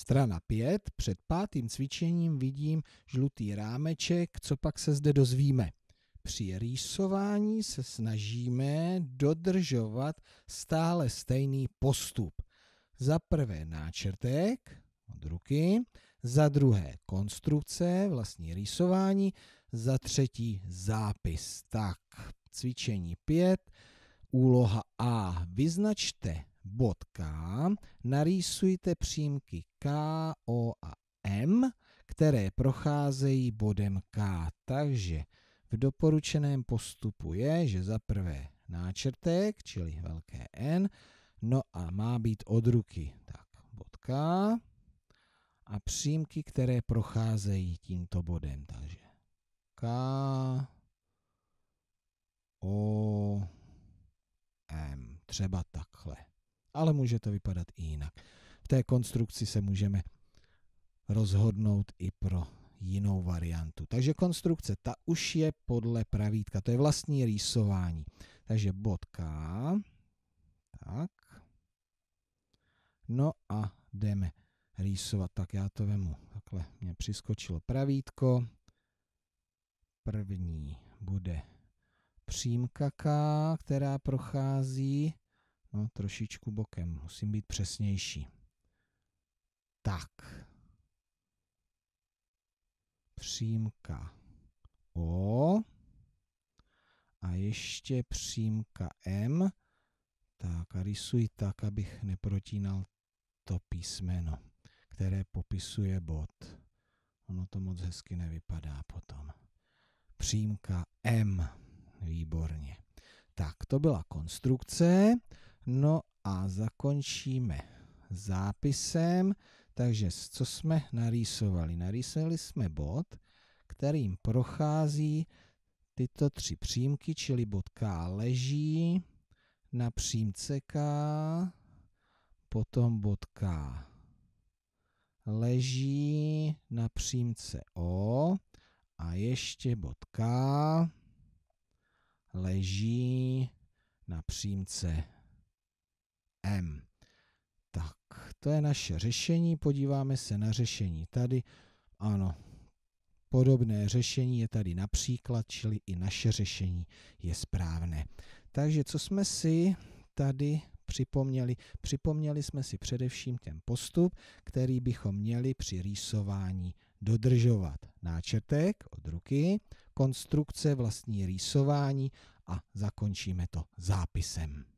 Strana 5, před pátým cvičením vidím žlutý rámeček, co pak se zde dozvíme. Při rýsování se snažíme dodržovat stále stejný postup. Za prvé náčrtek od ruky, za druhé konstrukce, vlastní rýsování, za třetí zápis. Tak, cvičení 5, úloha A. Vyznačte bod K, narýsujte přímky K, O a M, které procházejí bodem K. Takže v doporučeném postupu je, že za prvé náčrtek, čili velké N, no a má být od ruky, tak bod K a přímky, které procházejí tímto bodem. Takže K, O, M, třeba takhle ale může to vypadat i jinak. V té konstrukci se můžeme rozhodnout i pro jinou variantu. Takže konstrukce, ta už je podle pravítka, to je vlastní rýsování. Takže bodka. tak, no a jdeme rýsovat. Tak já to vemu, takhle mě přiskočilo pravítko. První bude přímka K, která prochází No, trošičku bokem, musím být přesnější. Tak. Přímka O a ještě přímka M. Tak a rysuji tak, abych neprotínal to písmeno, které popisuje bod. Ono to moc hezky nevypadá potom. Přímka M. Výborně. Tak, to byla konstrukce. No a zakončíme zápisem. Takže co jsme narýsovali? Narýsovali jsme bod, kterým prochází tyto tři přímky, čili bod K leží na přímce K, potom bod K leží na přímce O a ještě bod K leží na přímce M. Tak, to je naše řešení. Podíváme se na řešení tady. Ano, podobné řešení je tady například, čili i naše řešení je správné. Takže co jsme si tady připomněli? Připomněli jsme si především ten postup, který bychom měli při rýsování dodržovat. Náčrtek od ruky, konstrukce vlastní rýsování a zakončíme to zápisem.